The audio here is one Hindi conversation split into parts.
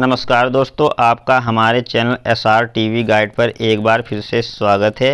नमस्कार दोस्तों आपका हमारे channel S R T V guide पर एक बार फिर से स्वागत है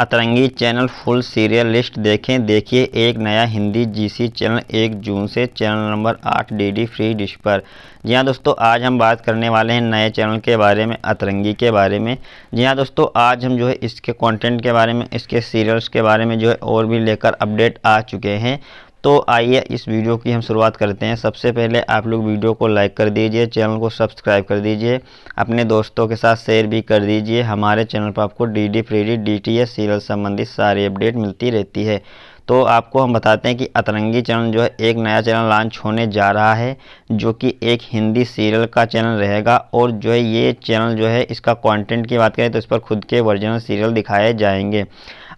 अतरंगी चैनल फुल सीरियल लिस्ट देखें देखिए एक नया हिंदी जीसी चैनल एक जून से चैनल नंबर आठ डीडी फ्री डिश पर जी हाँ दोस्तों आज हम बात करने वाले हैं नए चैनल के बारे में अतरंगी के बारे में जी हाँ दोस्तों आज हम जो है इसके कंटेंट के बारे में इसके सीरियल्स के बारे में जो है और भी लेकर अपडेट आ चुके हैं तो आइए इस वीडियो की हम शुरुआत करते हैं सबसे पहले आप लोग वीडियो को लाइक कर दीजिए चैनल को सब्सक्राइब कर दीजिए अपने दोस्तों के साथ शेयर भी कर दीजिए हमारे चैनल पर आपको D D free D D T S serial संबंधित सारी अपडेट मिलती रहती है तो आपको हम बताते हैं कि अतरंगी चैनल जो है एक नया चैनल लॉन्च होने जा रहा है जो कि एक हिंदी सीरियल का चैनल रहेगा और जो है ये चैनल जो है इसका कंटेंट की बात करें तो इस पर खुद के ओरिजिनल सीरियल दिखाए जाएंगे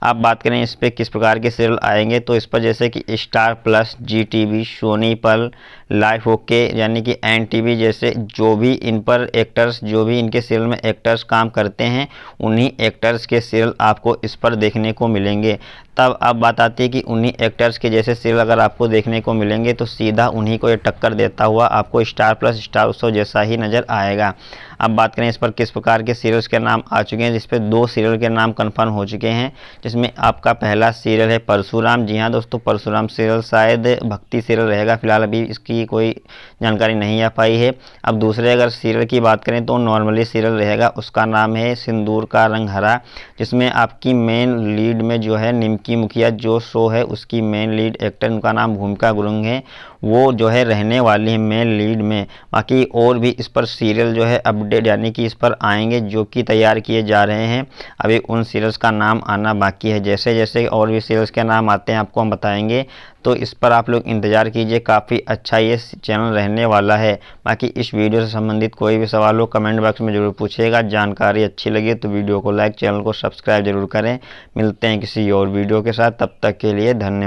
आप बात करें इस पर किस प्रकार के सीरियल आएंगे तो इस पर जैसे कि स्टार प्लस जी वी सोनी पल लाइफ ओके यानी कि एन वी जैसे जो भी इन पर एक्टर्स जो भी इनके सीरियल में एक्टर्स काम करते हैं उन्हीं एक्टर्स के सीरियल आपको इस पर देखने को मिलेंगे तब अब बात आती है कि उन्हीं एक्टर्स के जैसे सीरियल अगर आपको देखने को मिलेंगे तो सीधा उन्हीं को ये टक्कर देता हुआ आपको स्टार प्लस स्टार उत्सव जैसा ही नज़र आएगा अब बात करें इस पर किस प्रकार के सीरियल्स के नाम आ चुके हैं जिस पर दो सीरियल के नाम कन्फर्म हो चुके हैं जिसमें आपका पहला सीरियल है परशुराम जी हाँ दोस्तों परशुराम सीरियल शायद भक्ति सीरियल रहेगा फिलहाल अभी इसकी कोई जानकारी नहीं आ पाई है अब दूसरे अगर सीरियल की बात करें तो नॉर्मली सीरियल रहेगा उसका नाम है सिंदूर का रंग हरा जिसमें आपकी मेन लीड में जो है निमकी मुखिया जो शो है उसकी मेन लीड एक्टर उनका नाम भूमिका गुरुंग है वो जो है रहने वाली है मेन लीड में बाकी और भी इस पर सीरियल जो है अपडेट यानी कि इस पर आएंगे जो कि तैयार किए जा रहे हैं अभी उन सीरियल्स का नाम आना बाकी बाकी है जैसे जैसे और भी सीरियल्स के नाम आते हैं आपको हम बताएंगे तो इस पर आप लोग इंतज़ार कीजिए काफ़ी अच्छा ये चैनल रहने वाला है बाकी इस वीडियो से संबंधित कोई भी सवाल हो कमेंट बॉक्स में ज़रूर पूछेगा जानकारी अच्छी लगी तो वीडियो को लाइक चैनल को सब्सक्राइब जरूर करें मिलते हैं किसी और वीडियो के साथ तब तक के लिए धन्यवाद